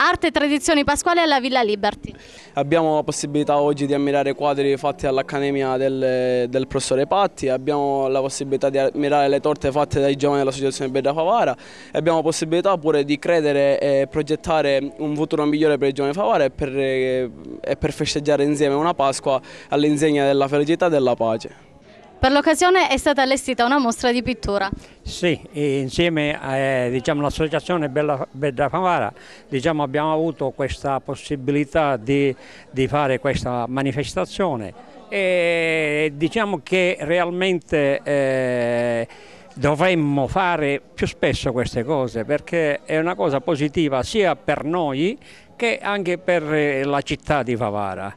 Arte e tradizioni pasquali alla Villa Liberty. Abbiamo la possibilità oggi di ammirare quadri fatti all'Accademia del, del, professore Patti, abbiamo la possibilità di ammirare le torte fatte dai giovani dell'Associazione Berda Favara e abbiamo la possibilità pure di credere e progettare un futuro migliore per i giovani Favara e per, eh, e per festeggiare insieme una Pasqua all'insegna della felicità e della pace. Per l'occasione è stata allestita una mostra di pittura. Sì, insieme all'associazione eh, diciamo, Bella, Bella Favara diciamo, abbiamo avuto questa possibilità di, di fare questa manifestazione e diciamo che realmente eh, dovremmo fare più spesso queste cose perché è una cosa positiva sia per noi che anche per eh, la città di Favara.